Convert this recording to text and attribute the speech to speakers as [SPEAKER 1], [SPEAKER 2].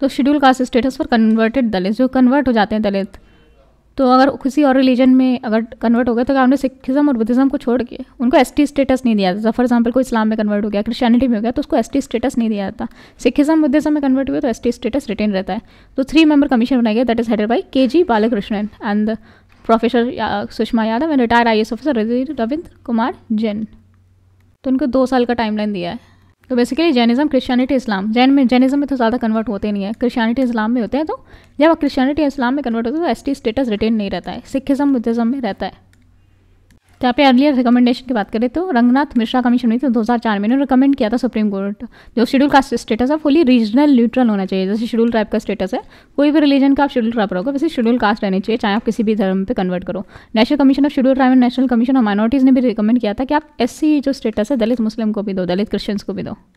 [SPEAKER 1] तो schedule caste status for converted Dalit जो convert हो जाते हैं दलित तो अगर किसी और रिलीजन में अगर कन्वर्ट हो गए तो क्या उन्हें सिखिज़म और बुद्धिज़्म को छोड़ के उनको एस स्टेटस नहीं दिया जाता फॉर एग्जाम्पल कोई इस्लाम में कन्वर्ट हो गया क्रिश्चियनिटी में हो गया तो उसको एस स्टेटस नहीं दिया जाता सिखिज़म बुद्धिज़्म में कन्वर्ट हुए तो एस स्टेटस रिटेन रहता है तो थ्री मेंबर कमीशन बनाया गया that is headed by K G Balakrishnan and professor Sushma Yadav and retired I officer Ravindra Kumar Jain तो उनको दो साल का टाइमलाइन दिया है तो basically Jainism Christianity Islam Jain में जैनिज़्म में तो ज़्यादा कन्वर्ट होते नहीं है क्रिश्चियनिटी इस्लाम में होते हैं तो जब क्रिश्चियनिटी इस्लाम में कन्वर्ट होते हैं तो एस स्टेटस रिटेन नहीं रहता है सिखिज्म बुद्धिज़्म में रहता है यहाँ पे अर्लियर रिकमेंडेशन की बात करें तो रंगनाथ मिश्रा कमीशन हुई थी दो हज़ार चार में इन्होंने रिकमेंड किया था सुप्रीम कोर्ट जो शेड्यूल का स्टेटस है फुली रीजनल न्यूट्रल होना चाहिए जैसे शेड्यूल ट्राइब का स्टेटस है कोई भी रिलीजन का आप शेड्यूल ट्राइब रहोगे वैसे शेड्यूल कास्ट रहनी चाहिए चाहे आप किसी भी धर्म पर कन्वर्ट करो national commission of schedule tribe and national commission of minorities ने भी रिकमेंड किया था कि आप एस e जो स्टेटस है दलित मुस्लिम को भी दो दलित क्रिश्चियंस को भी दो